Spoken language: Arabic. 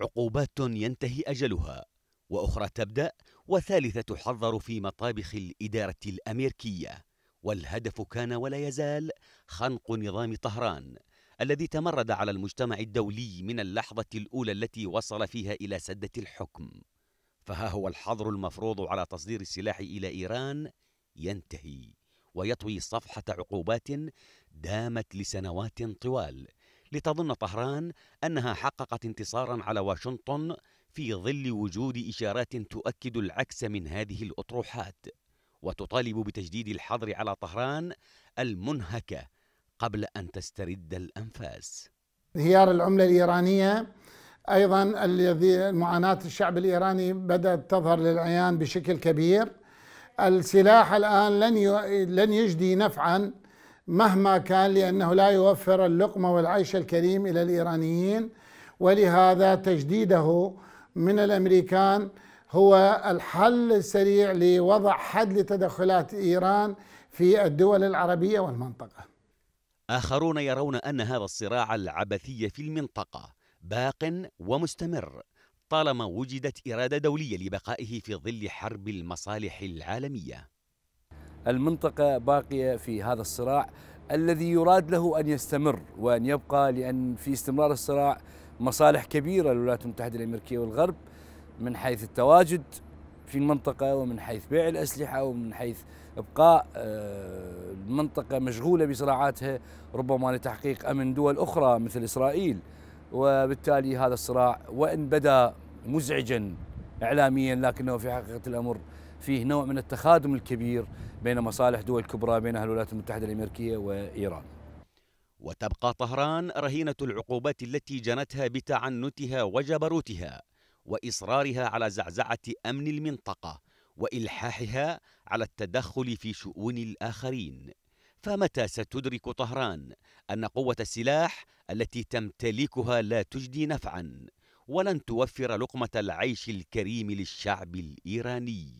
عقوبات ينتهي أجلها وأخرى تبدأ وثالثة تحضر في مطابخ الإدارة الأمريكية والهدف كان ولا يزال خنق نظام طهران الذي تمرد على المجتمع الدولي من اللحظة الأولى التي وصل فيها إلى سدة الحكم فها هو الحظر المفروض على تصدير السلاح إلى إيران ينتهي ويطوي صفحة عقوبات دامت لسنوات طوال لتظن طهران أنها حققت انتصارا على واشنطن في ظل وجود إشارات تؤكد العكس من هذه الأطروحات وتطالب بتجديد الحظر على طهران المنهكة قبل أن تسترد الأنفاس انهيار العملة الإيرانية أيضا الذي معاناة الشعب الإيراني بدأت تظهر للعيان بشكل كبير السلاح الآن لن لن يجدي نفعا مهما كان لأنه لا يوفر اللقمة والعيش الكريم إلى الإيرانيين ولهذا تجديده من الأمريكان هو الحل السريع لوضع حد لتدخلات إيران في الدول العربية والمنطقة آخرون يرون أن هذا الصراع العبثي في المنطقة باق ومستمر طالما وجدت إرادة دولية لبقائه في ظل حرب المصالح العالمية المنطقة باقية في هذا الصراع الذي يراد له أن يستمر وأن يبقى لأن في استمرار الصراع مصالح كبيرة للولايات المتحدة الأمريكية والغرب من حيث التواجد في المنطقة ومن حيث بيع الأسلحة ومن حيث إبقاء آه، المنطقة مشغولة بصراعاتها ربما لتحقيق أمن دول أخرى مثل إسرائيل وبالتالي هذا الصراع وإن بدا مزعجا إعلاميا لكنه في حقيقة الأمر فيه نوع من التخادم الكبير بين مصالح دول كبرى بينها الولايات المتحدة الأمريكية وإيران وتبقى طهران رهينة العقوبات التي جنتها بتعنتها وجبروتها وإصرارها على زعزعة أمن المنطقة وإلحاحها على التدخل في شؤون الآخرين فمتى ستدرك طهران أن قوة السلاح التي تمتلكها لا تجدي نفعا ولن توفر لقمة العيش الكريم للشعب الإيراني